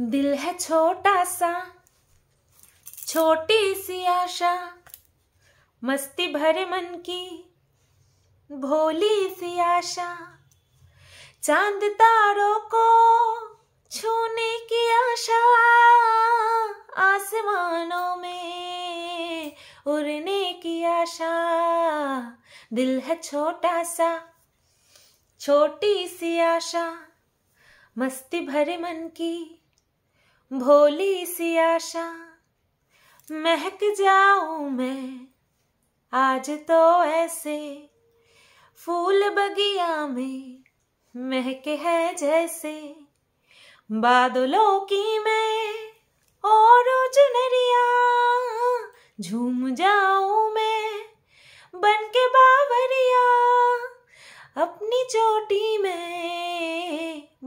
दिल है छोटा सा छोटी सी आशा मस्ती भरे मन की भोली सी आशा चांद तारों को छूने की आशा आसमानों में उड़ने की आशा दिल है छोटा सा छोटी सी आशा मस्ती भरे मन की भोली सी आशा महक जाऊं मैं आज तो ऐसे फूल बगिया में महके है जैसे बादलों की मैं और झूम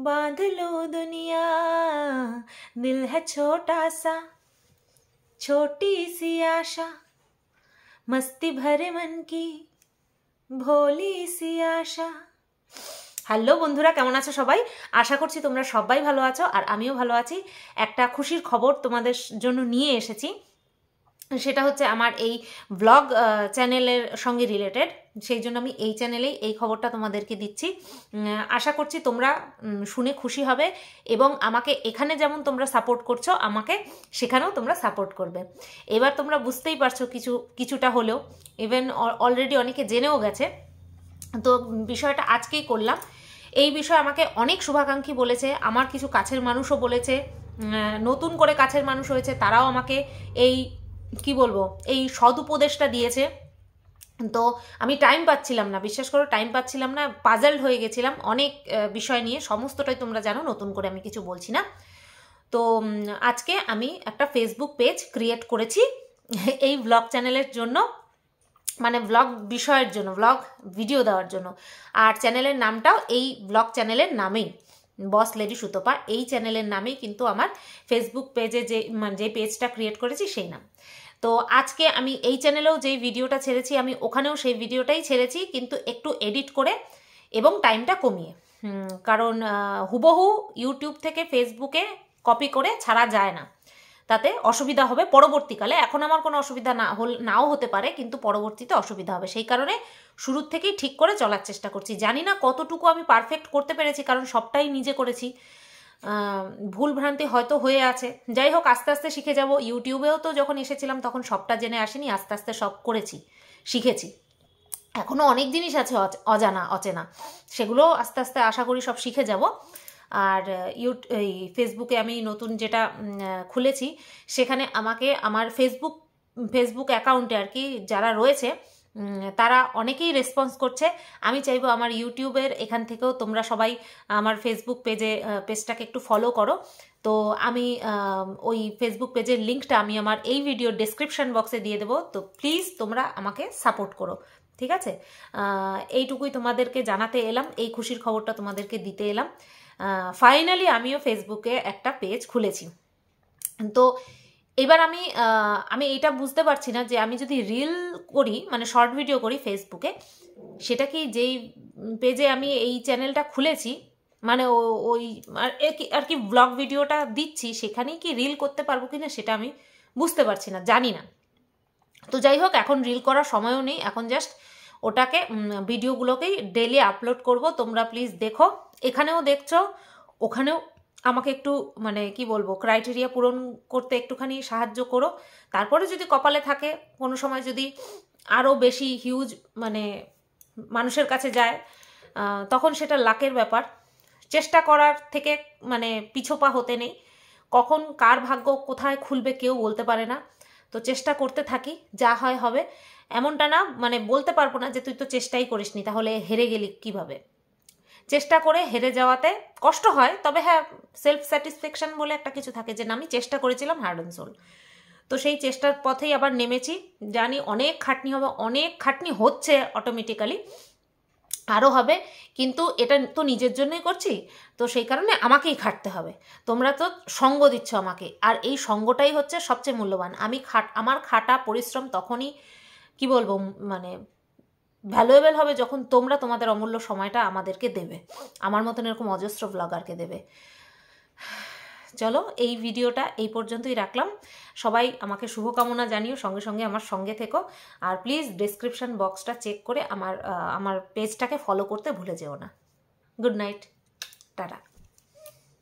बांध लो दुनिया दिल है छोटा सा छोटी सी आशा मस्ती भरे मन की ভোলি সি আশা হ্যালো বন্ধুরা কেমন আছো সবাই আশা করছি তোমরা সবাই ভালো আছো আর আমিও ভালো আছি একটা খুশির খবর তোমাদের জন্য নিয়ে এসেছি সেটা হচ্ছে আমার এই ব্লগ চ্যানেলের সঙ্গে রিলেটেড সেই জন্য আমি এই চ্যানেলেই এই খবরটা তোমাদেরকে দিচ্ছি আশা করছি তোমরা শুনে খুশি হবে এবং আমাকে এখানে যেমন তোমরা সাপোর্ট করছো আমাকে সেখানেও তোমরা সাপোর্ট করবে এবার তোমরা বুঝতেই পারছো কিছু কিছুটা হলেও ইভেন অলরেডি অনেকে জেনেও গেছে তো বিষয়টা আজকেই করলাম এই বিষয়ে আমাকে অনেক শুভাকাঙ্ক্ষী বলেছে আমার কিছু কাছের মানুষও বলেছে নতুন করে কাছের মানুষ হয়েছে তারাও আমাকে এই কি বলবো এই সদুপদেশটা দিয়েছে তো আমি টাইম পাচ্ছিলাম না বিশ্বাস করো টাইম পাচ্ছিলাম না পাজেলড হয়ে গেছিলাম অনেক বিষয় নিয়ে সমস্তটাই তোমরা জানো নতুন করে আমি কিছু বলছি না তো আজকে আমি একটা ফেসবুক পেজ ক্রিয়েট করেছি এই ব্লগ চ্যানেলের জন্য মানে ব্লগ বিষয়ের জন্য ব্লগ ভিডিও দেওয়ার জন্য আর চ্যানেলের নামটাও এই ব্লগ চ্যানেলের নামেই বস লেডি সুতপা এই চ্যানেলের নামেই কিন্তু আমার ফেসবুক পেজে যে মানে যে পেজটা ক্রিয়েট করেছি সেই নাম তো আজকে আমি এই চ্যানেলেও যেই ভিডিওটা ছেড়েছি আমি ওখানেও সেই ভিডিওটাই ছেড়েছি কিন্তু একটু এডিট করে এবং টাইমটা কমিয়ে কারণ হুবহু ইউটিউব থেকে ফেসবুকে কপি করে ছাড়া যায় না তাতে অসুবিধা হবে পরবর্তীকালে এখন আমার কোনো অসুবিধা না হল নাও হতে পারে কিন্তু পরবর্তীতে অসুবিধা হবে সেই কারণে শুরুর থেকেই ঠিক করে চলার চেষ্টা করছি জানি না কতটুকু আমি পারফেক্ট করতে পেরেছি কারণ সবটাই নিজে করেছি ভুল ভ্রান্তি হয়তো হয়ে আছে যাই হোক আস্তে আস্তে শিখে যাব ইউটিউবেও তো যখন এসেছিলাম তখন সবটা জেনে আসিনি আস্তে আস্তে সব করেছি শিখেছি এখনও অনেক জিনিস আছে অজানা অচেনা সেগুলো আস্তে আস্তে আশা করি সব শিখে যাব আর ইউট এই ফেসবুকে আমি নতুন যেটা খুলেছি সেখানে আমাকে আমার ফেসবুক ফেসবুক অ্যাকাউন্টে আর কি যারা রয়েছে তারা অনেকেই রেসপন্স করছে আমি চাইবো আমার ইউটিউবের এখান থেকেও তোমরা সবাই আমার ফেসবুক পেজে পেজটাকে একটু ফলো করো তো আমি ওই ফেসবুক পেজের লিঙ্কটা আমি আমার এই ভিডিও ডেসক্রিপশন বক্সে দিয়ে দেবো তো প্লিজ তোমরা আমাকে সাপোর্ট করো ঠিক আছে এইটুকুই তোমাদেরকে জানাতে এলাম এই খুশির খবরটা তোমাদেরকে দিতে এলাম ফাইনালি আমিও ফেসবুকে একটা পেজ খুলেছি তো এবার আমি আমি এটা বুঝতে পারছি না যে আমি যদি রিল করি মানে শর্ট ভিডিও করি ফেসবুকে সেটা কি যেই পেজে আমি এই চ্যানেলটা খুলেছি মানে ওই আর কি ব্লগ ভিডিওটা দিচ্ছি সেখানেই কি রিল করতে পারবো কিনা সেটা আমি বুঝতে পারছি না জানি না তো যাই হোক এখন রিল করার সময়ও নেই এখন জাস্ট ওটাকে ভিডিওগুলোকেই ডেলি আপলোড করব তোমরা প্লিজ দেখো এখানেও দেখছ ওখানেও আমাকে একটু মানে কি বলবো ক্রাইটেরিয়া পূরণ করতে একটুখানি সাহায্য করো তারপরে যদি কপালে থাকে কোনো সময় যদি আরও বেশি হিউজ মানে মানুষের কাছে যায় তখন সেটা লাকের ব্যাপার চেষ্টা করার থেকে মানে পিছোপা হতে নেই কখন কার ভাগ্য কোথায় খুলবে কেউ বলতে পারে না তো চেষ্টা করতে থাকি যা হয় হবে এমনটা না মানে বলতে পারবো না যে তুই তো চেষ্টাই করিসনি তাহলে হেরে গেলি কিভাবে চেষ্টা করে হেরে যাওয়াতে কষ্ট হয় তবে হ্যাঁ সেলফ স্যাটিসফ্যাকশান বলে একটা কিছু থাকে যে না আমি চেষ্টা করেছিলাম হার্ড অ্যান্ড সোল তো সেই চেষ্টার পথেই আবার নেমেছি জানি অনেক খাটনি হবে অনেক খাটনি হচ্ছে অটোমেটিক্যালি আরও হবে কিন্তু এটা তো নিজের জন্যই করছি তো সেই কারণে আমাকেই খাটতে হবে তোমরা তো সঙ্গ দিচ্ছ আমাকে আর এই সঙ্গটাই হচ্ছে সবচেয়ে মূল্যবান আমি খাট আমার খাটা পরিশ্রম তখনই কি বলবো মানে ভ্যালুয়েবল হবে যখন তোমরা তোমাদের অমূল্য সময়টা আমাদেরকে দেবে আমার মতন এরকম অজস্র ব্লগারকে দেবে চলো এই ভিডিওটা এই পর্যন্তই রাখলাম সবাই আমাকে শুভকামনা জানিও সঙ্গে সঙ্গে আমার সঙ্গে থেকো আর প্লিজ ডিসক্রিপশান বক্সটা চেক করে আমার আমার পেজটাকে ফলো করতে ভুলে যেও না গুড নাইট টাটা